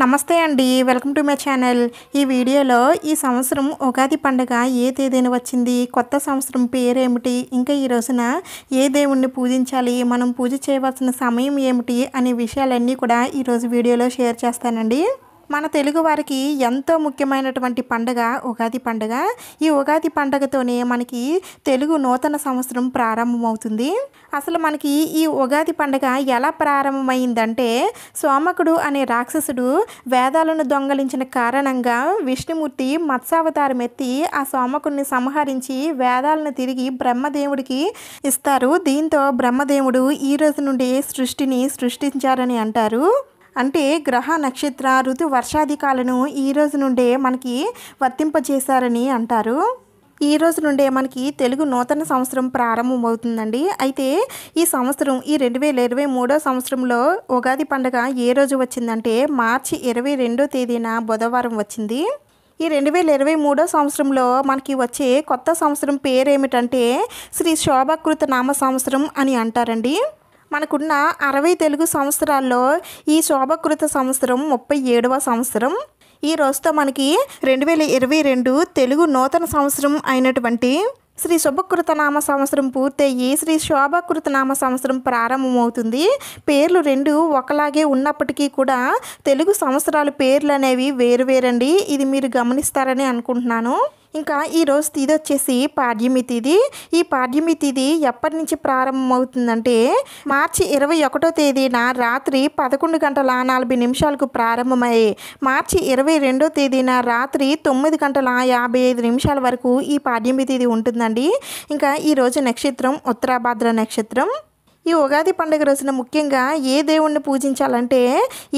నమస్తే అండి welcome to my channel ఈ వీడియోలో ఈ సంవత్సరం ఉగాది పండుగ ఏ తేదీన వచ్చింది కొత్త సంవత్సరం పేరేమిటి ఇంకా ఈ రోజున ఏ దేవుణ్ణి పూజించాలి మనం పూజ చేయవలసిన సమయం ఏమిటి అనే విషయాలన్నీ కూడా ఈరోజు వీడియోలో షేర్ చేస్తానండి మన తెలుగు వారికి ఎంతో ముఖ్యమైనటువంటి పండుగ ఉగాది పండుగ ఈ ఉగాది పండుగతోనే మనకి తెలుగు నూతన సంవత్సరం ప్రారంభమవుతుంది అసలు మనకి ఈ ఉగాది పండుగ ఎలా ప్రారంభమైందంటే సోమకుడు అనే రాక్షసుడు వేదాలను దొంగలించిన కారణంగా విష్ణుమూర్తి మత్స్యావతారం ఎత్తి ఆ సోమకుడిని సంహరించి వేదాలను తిరిగి బ్రహ్మదేవుడికి ఇస్తారు దీంతో బ్రహ్మదేవుడు ఈ రోజు నుండి సృష్టిని సృష్టించారని అంటారు అంటే గ్రహ నక్షత్ర ఋతు వర్షాధికాలను ఈ రోజు నుండే మనకి వర్తింపజేశారని అంటారు ఈ రోజు నుండే మనకి తెలుగు నూతన సంవత్సరం ప్రారంభమవుతుందండి అయితే ఈ సంవత్సరం ఈ రెండు వేల ఇరవై మూడో సంవత్సరంలో ఉగాది పండుగ ఏ రోజు వచ్చిందంటే మార్చి ఇరవై రెండో తేదీన బుధవారం వచ్చింది ఈ రెండు వేల ఇరవై మూడో సంవత్సరంలో మనకి వచ్చే కొత్త సంవత్సరం పేరు ఏమిటంటే శ్రీ శోభాకృత నామ సంవత్సరం అని అంటారండి మనకున్న అరవై తెలుగు సంవత్సరాల్లో ఈ శోభకృత సంవత్సరం ముప్పై ఏడవ సంవత్సరం ఈ రోజుతో మనకి రెండు వేల ఇరవై రెండు తెలుగు నూతన సంవత్సరం అయినటువంటి శ్రీ శుభకృతనామ సంవత్సరం పూర్తయ్యి శ్రీ శోభకృతనామ సంవత్సరం ప్రారంభమవుతుంది పేర్లు రెండు ఒకలాగే ఉన్నప్పటికీ కూడా తెలుగు సంవత్సరాల పేర్లు అనేవి వేరువేరండి ఇది మీరు గమనిస్తారని అనుకుంటున్నాను ఇంకా ఈరోజు తీది వచ్చేసి పాడ్యమి ఈ పాడ్యమి ఎప్పటి నుంచి ప్రారంభమవుతుందంటే మార్చి ఇరవై ఒకటో తేదీన రాత్రి పదకొండు గంటల నలభై నిమిషాలకు ప్రారంభమై మార్చి ఇరవై రెండో తేదీన రాత్రి తొమ్మిది గంటల యాభై ఐదు నిమిషాల వరకు ఈ పాడ్యమి తిది ఉంటుందండి ఇంకా ఈరోజు నక్షత్రం ఉత్తరాభాద్ర నక్షత్రం ఈ ఉగాది పండుగ రోజున ముఖ్యంగా ఏ దేవుణ్ణి పూజించాలంటే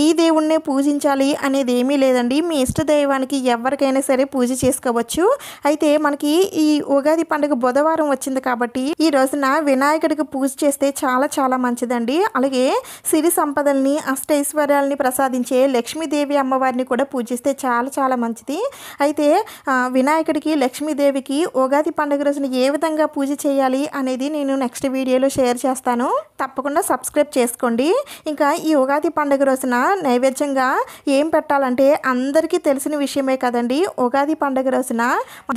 ఈ దేవుణ్ణే పూజించాలి అనేది ఏమీ లేదండి మీ ఇష్ట దైవానికి ఎవరికైనా సరే పూజ చేసుకోవచ్చు అయితే మనకి ఈ ఉగాది పండుగ బుధవారం వచ్చింది కాబట్టి ఈ రోజున వినాయకుడికి పూజ చేస్తే చాలా చాలా మంచిదండి అలాగే సిరి సంపదల్ని అష్టైశ్వర్యాలని ప్రసాదించే లక్ష్మీదేవి అమ్మవారిని కూడా పూజిస్తే చాలా చాలా మంచిది అయితే వినాయకుడికి లక్ష్మీదేవికి ఉగాది పండుగ రోజున ఏ విధంగా పూజ చేయాలి అనేది నేను నెక్స్ట్ వీడియోలో షేర్ చేస్తాను తప్పకుండా సబ్స్క్రైబ్ చేసుకోండి ఇంకా ఈ ఉగాది పండుగ రోజున నైవేద్యంగా ఏం పెట్టాలంటే అందరికీ తెలిసిన విషయమే కదండి ఉగాది పండుగ రోజున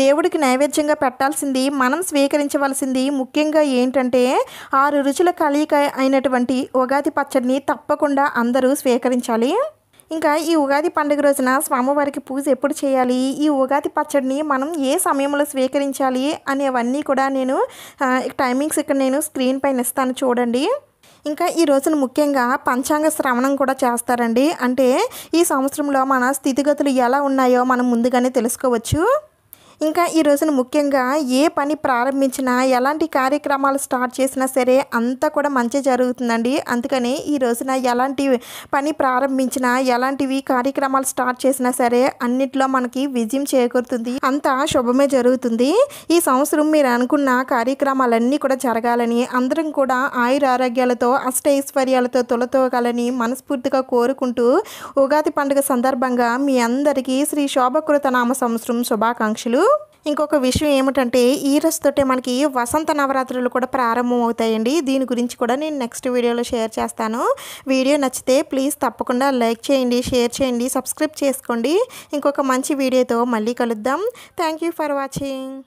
దేవుడికి నైవేద్యంగా పెట్టాల్సింది మనం స్వీకరించవలసింది ముఖ్యంగా ఏంటంటే ఆరు రుచుల కలయిక అయినటువంటి ఉగాది పచ్చడిని తప్పకుండా అందరూ స్వీకరించాలి ఇంకా ఈ ఉగాది పండుగ రోజున స్వామివారికి పూజ ఎప్పుడు చేయాలి ఈ ఉగాది పచ్చడిని మనం ఏ సమయంలో స్వీకరించాలి అనేవన్నీ కూడా నేను టైమింగ్స్ ఇక్కడ నేను స్క్రీన్ పైన ఇస్తాను చూడండి ఇంకా ఈ రోజున ముఖ్యంగా పంచాంగ శ్రవణం కూడా చేస్తారండి అంటే ఈ సంవత్సరంలో మన స్థితిగతులు ఎలా ఉన్నాయో మనం ముందుగానే తెలుసుకోవచ్చు ఇంకా ఈ రోజున ముఖ్యంగా ఏ పని ప్రారంభించినా ఎలాంటి కార్యక్రమాలు స్టార్ట్ చేసినా సరే అంతా కూడా మంచి జరుగుతుందండి అందుకని ఈ రోజున ఎలాంటి పని ప్రారంభించినా ఎలాంటివి కార్యక్రమాలు స్టార్ట్ చేసినా సరే అన్నిట్లో మనకి విజయం చేకూరుతుంది అంతా శుభమే జరుగుతుంది ఈ సంవత్సరం మీరు అనుకున్న కార్యక్రమాలన్నీ కూడా జరగాలని అందరం కూడా ఆయుర ఆరోగ్యాలతో అష్ట ఐశ్వర్యాలతో తొలతోగాలని మనస్ఫూర్తిగా కోరుకుంటూ ఉగాది పండుగ సందర్భంగా మీ అందరికీ శ్రీ శోభకృత నామ సంవత్సరం శుభాకాంక్షలు ఇంకొక విషయం ఏమిటంటే ఈ రసతోటే మనకి వసంత నవరాత్రులు కూడా ప్రారంభం అవుతాయండి దీని గురించి కూడా నేను నెక్స్ట్ వీడియోలో షేర్ చేస్తాను వీడియో నచ్చితే ప్లీజ్ తప్పకుండా లైక్ చేయండి షేర్ చేయండి సబ్స్క్రైబ్ చేసుకోండి ఇంకొక మంచి వీడియోతో మళ్ళీ కలుద్దాం థ్యాంక్ ఫర్ వాచింగ్